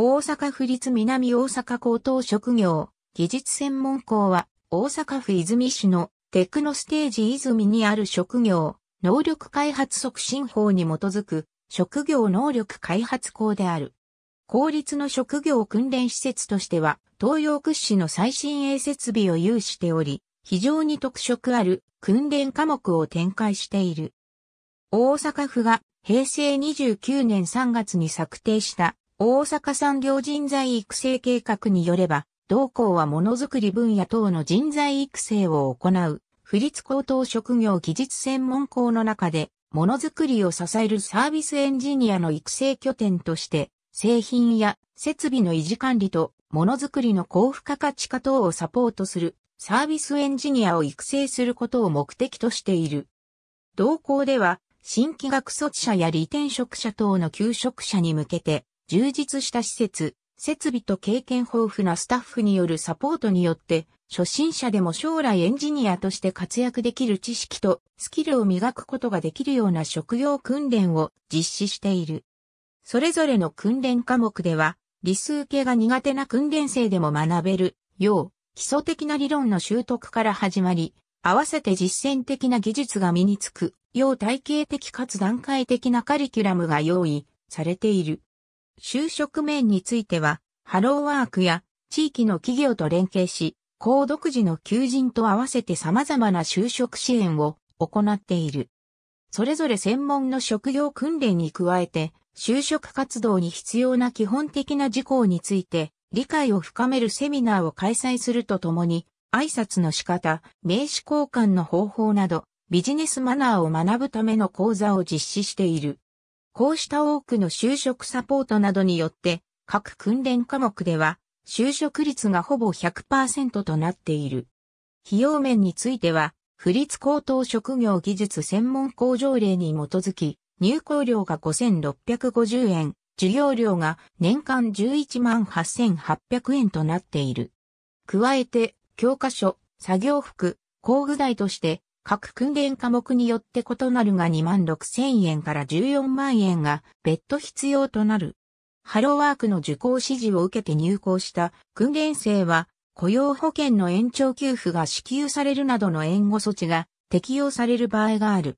大阪府立南大阪高等職業技術専門校は大阪府泉市のテクノステージ泉にある職業能力開発促進法に基づく職業能力開発校である。公立の職業訓練施設としては東洋屈指の最新鋭設備を有しており、非常に特色ある訓練科目を展開している。大阪府が平成29年3月に策定した大阪産業人材育成計画によれば、同校はものづくり分野等の人材育成を行う、不立高等職業技術専門校の中で、ものづくりを支えるサービスエンジニアの育成拠点として、製品や設備の維持管理と、ものづくりの高付加価値化等をサポートする、サービスエンジニアを育成することを目的としている。同校では、新規学卒者や離転職者等の求職者に向けて、充実した施設、設備と経験豊富なスタッフによるサポートによって、初心者でも将来エンジニアとして活躍できる知識とスキルを磨くことができるような職業訓練を実施している。それぞれの訓練科目では、理数系が苦手な訓練生でも学べるよう、基礎的な理論の習得から始まり、合わせて実践的な技術が身につく、よう体系的かつ段階的なカリキュラムが用意されている。就職面については、ハローワークや地域の企業と連携し、高独自の求人と合わせて様々な就職支援を行っている。それぞれ専門の職業訓練に加えて、就職活動に必要な基本的な事項について、理解を深めるセミナーを開催するとともに、挨拶の仕方、名刺交換の方法など、ビジネスマナーを学ぶための講座を実施している。こうした多くの就職サポートなどによって、各訓練科目では、就職率がほぼ100%となっている。費用面については、不立高等職業技術専門工場令に基づき、入校料が5650円、授業料が年間11万8800円となっている。加えて、教科書、作業服、工具代として、各訓練科目によって異なるが2万6千円から14万円が別途必要となる。ハローワークの受講指示を受けて入校した訓練生は雇用保険の延長給付が支給されるなどの援護措置が適用される場合がある。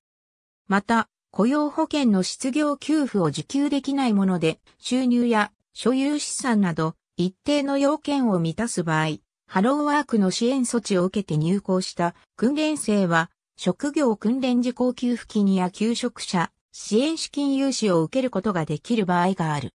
また、雇用保険の失業給付を受給できないもので、収入や所有資産など一定の要件を満たす場合、ハローワークの支援措置を受けて入校した訓練生は職業訓練時項給付金や求職者、支援資金融資を受けることができる場合がある。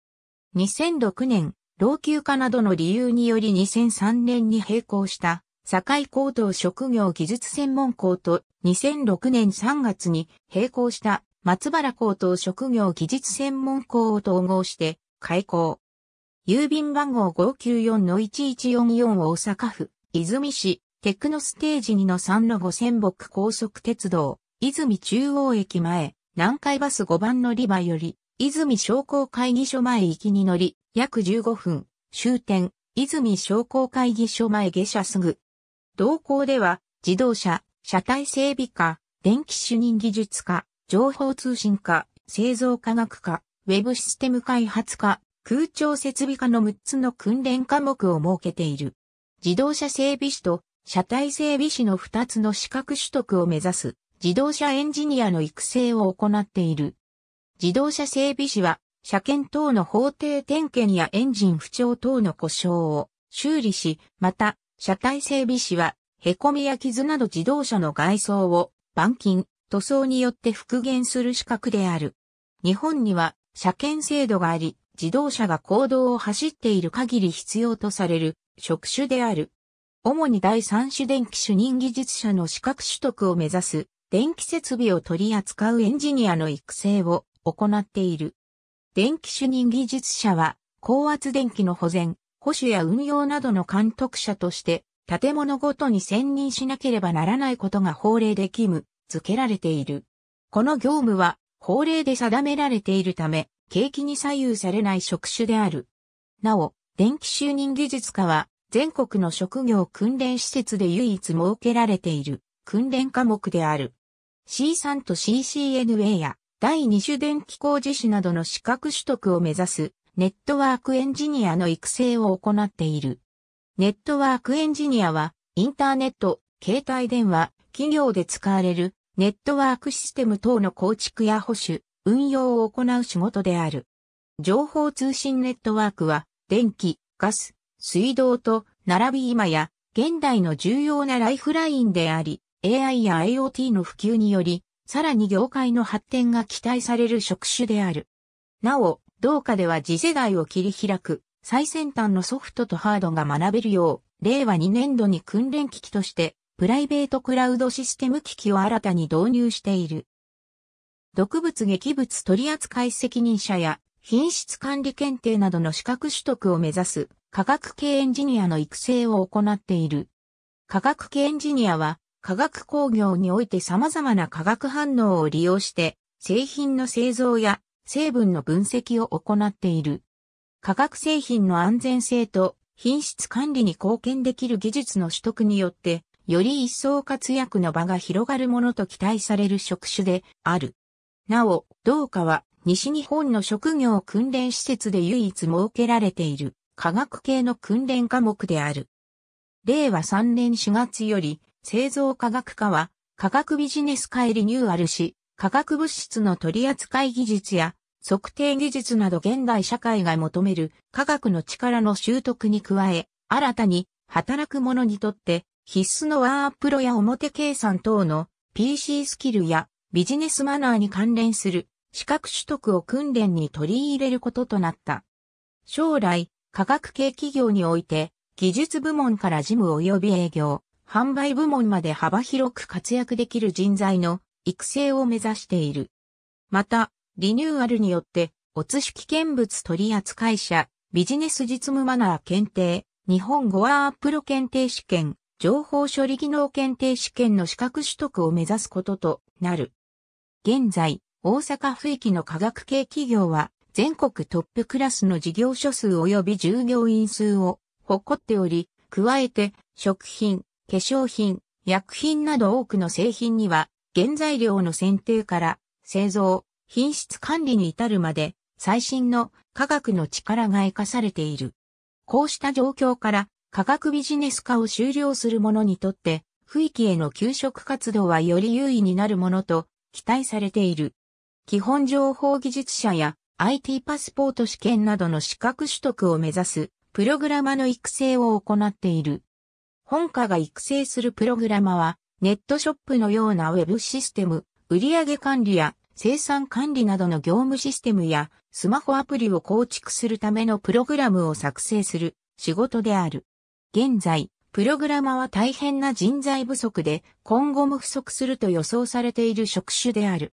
2006年、老朽化などの理由により2003年に閉校した堺高等職業技術専門校と2006年3月に閉校した松原高等職業技術専門校を統合して開校。郵便番号594-1144大阪府、泉市、テクノステージ2の3の5千木北高速鉄道、泉中央駅前、南海バス5番乗り場より、泉商工会議所前行きに乗り、約15分、終点、泉商工会議所前下車すぐ。同行では、自動車、車体整備課、電気主任技術課、情報通信課、製造科学課、ウェブシステム開発課、空調設備課の6つの訓練科目を設けている。自動車整備士と車体整備士の2つの資格取得を目指す自動車エンジニアの育成を行っている。自動車整備士は車検等の法定点検やエンジン不調等の故障を修理し、また車体整備士は凹みや傷など自動車の外装を板金、塗装によって復元する資格である。日本には車検制度があり、自動車が公道を走っている限り必要とされる職種である。主に第三種電気主任技術者の資格取得を目指す、電気設備を取り扱うエンジニアの育成を行っている。電気主任技術者は、高圧電気の保全、保守や運用などの監督者として、建物ごとに専任しなければならないことが法令で義務付けられている。この業務は法令で定められているため、景気に左右されない職種である。なお、電気就任技術家は全国の職業訓練施設で唯一設けられている訓練科目である。C3 と CCNA や第二種電気工事士などの資格取得を目指すネットワークエンジニアの育成を行っている。ネットワークエンジニアはインターネット、携帯電話、企業で使われるネットワークシステム等の構築や保守、運用を行う仕事である。情報通信ネットワークは電気、ガス、水道と並び今や現代の重要なライフラインであり、AI や IoT の普及により、さらに業界の発展が期待される職種である。なお、同科では次世代を切り開く、最先端のソフトとハードが学べるよう、令和2年度に訓練機器として、プライベートクラウドシステム機器を新たに導入している。毒物劇物取扱責任者や品質管理検定などの資格取得を目指す科学系エンジニアの育成を行っている。科学系エンジニアは、科学工業において様々な化学反応を利用して、製品の製造や成分の分析を行っている。化学製品の安全性と品質管理に貢献できる技術の取得によって、より一層活躍の場が広がるものと期待される職種である。なお、同課は西日本の職業訓練施設で唯一設けられている。科学系の訓練科目である。令和3年4月より、製造科学科は、科学ビジネス科へリニューアルし、化学物質の取扱技術や測定技術など現代社会が求める科学の力の習得に加え、新たに働く者にとって必須のワープロや表計算等の PC スキルやビジネスマナーに関連する資格取得を訓練に取り入れることとなった。将来、科学系企業において、技術部門から事務及び営業、販売部門まで幅広く活躍できる人材の育成を目指している。また、リニューアルによって、おつ危見物取扱者、ビジネス実務マナー検定、日本語アープロ検定試験、情報処理技能検定試験の資格取得を目指すこととなる。現在、大阪府域の科学系企業は、全国トップクラスの事業所数及び従業員数を誇っており、加えて食品、化粧品、薬品など多くの製品には原材料の選定から製造、品質管理に至るまで最新の科学の力が活かされている。こうした状況から科学ビジネス化を終了する者にとって区域への給食活動はより優位になるものと期待されている。基本情報技術者や IT パスポート試験などの資格取得を目指すプログラマの育成を行っている。本科が育成するプログラマはネットショップのようなウェブシステム、売上管理や生産管理などの業務システムやスマホアプリを構築するためのプログラムを作成する仕事である。現在、プログラマは大変な人材不足で今後も不足すると予想されている職種である。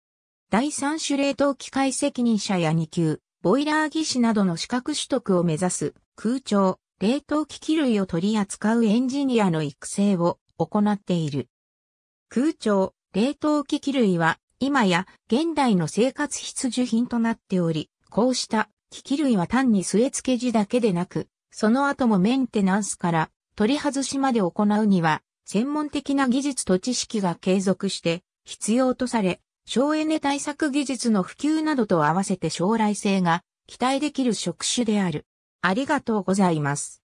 第三種冷凍機械責任者や2級、ボイラー技師などの資格取得を目指す空調、冷凍機器類を取り扱うエンジニアの育成を行っている。空調、冷凍機器類は今や現代の生活必需品となっており、こうした機器類は単に据え付け時だけでなく、その後もメンテナンスから取り外しまで行うには、専門的な技術と知識が継続して必要とされ、省エネ対策技術の普及などと合わせて将来性が期待できる職種である。ありがとうございます。